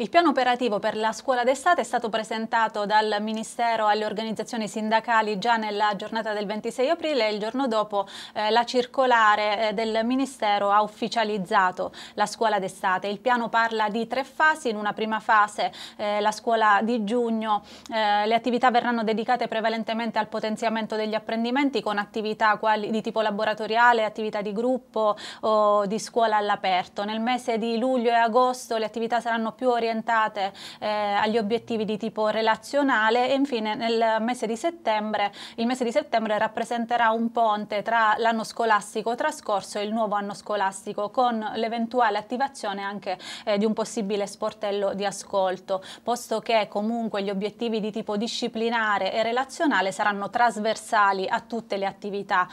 Il piano operativo per la scuola d'estate è stato presentato dal Ministero alle organizzazioni sindacali già nella giornata del 26 aprile e il giorno dopo eh, la circolare eh, del Ministero ha ufficializzato la scuola d'estate. Il piano parla di tre fasi, in una prima fase eh, la scuola di giugno, eh, le attività verranno dedicate prevalentemente al potenziamento degli apprendimenti con attività quali, di tipo laboratoriale, attività di gruppo o di scuola all'aperto. Nel mese di luglio e agosto le attività saranno più orientate orientate eh, agli obiettivi di tipo relazionale e infine nel mese di settembre, il mese di settembre rappresenterà un ponte tra l'anno scolastico trascorso e il nuovo anno scolastico con l'eventuale attivazione anche eh, di un possibile sportello di ascolto, posto che comunque gli obiettivi di tipo disciplinare e relazionale saranno trasversali a tutte le attività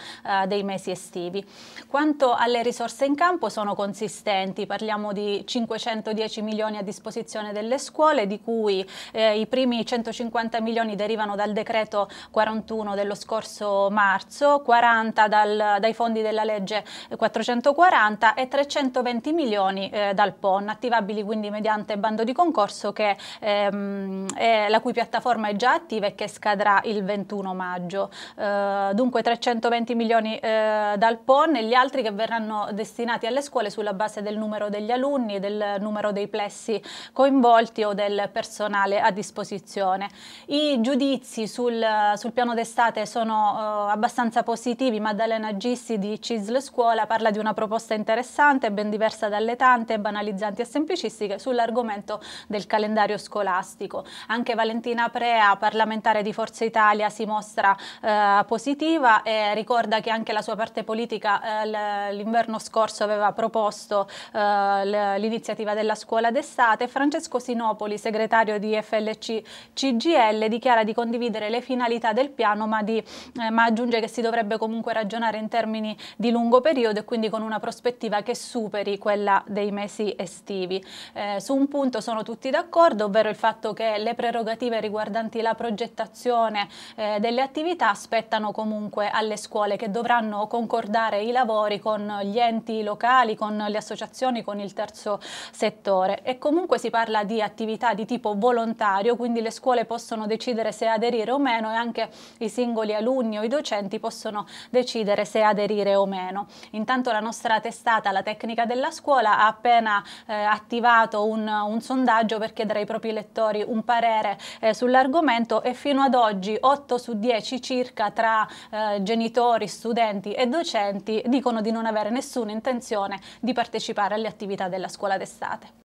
eh, dei mesi estivi. Quanto alle risorse in campo sono consistenti, parliamo di 510 milioni a disposizione disposizione delle scuole, di cui eh, i primi 150 milioni derivano dal decreto 41 dello scorso marzo, 40 dal, dai fondi della legge 440 e 320 milioni eh, dal PON, attivabili quindi mediante bando di concorso che, ehm, è, la cui piattaforma è già attiva e che scadrà il 21 maggio. Eh, dunque 320 milioni eh, dal PON e gli altri che verranno destinati alle scuole sulla base del numero degli alunni e del numero dei plessi coinvolti o del personale a disposizione. I giudizi sul, sul piano d'estate sono eh, abbastanza positivi, Maddalena Gissi di CISL Scuola parla di una proposta interessante, ben diversa dalle tante, banalizzanti e semplicistiche sull'argomento del calendario scolastico. Anche Valentina Prea, parlamentare di Forza Italia, si mostra eh, positiva e ricorda che anche la sua parte politica eh, l'inverno scorso aveva proposto eh, l'iniziativa della scuola d'estate. Francesco Sinopoli, segretario di FLC CGL, dichiara di condividere le finalità del piano, ma, di, eh, ma aggiunge che si dovrebbe comunque ragionare in termini di lungo periodo e quindi con una prospettiva che superi quella dei mesi estivi. Eh, su un punto sono tutti d'accordo, ovvero il fatto che le prerogative riguardanti la progettazione eh, delle attività aspettano comunque alle scuole che dovranno concordare i lavori con gli enti locali, con le associazioni, con il terzo settore e comunque si parla di attività di tipo volontario, quindi le scuole possono decidere se aderire o meno e anche i singoli alunni o i docenti possono decidere se aderire o meno. Intanto la nostra testata, la tecnica della scuola, ha appena eh, attivato un, un, sondaggio per chiedere ai propri lettori un parere eh, sull'argomento e fino ad oggi 8 su 10 circa tra eh, genitori, studenti e docenti dicono di non avere nessuna intenzione di partecipare alle attività della scuola d'estate.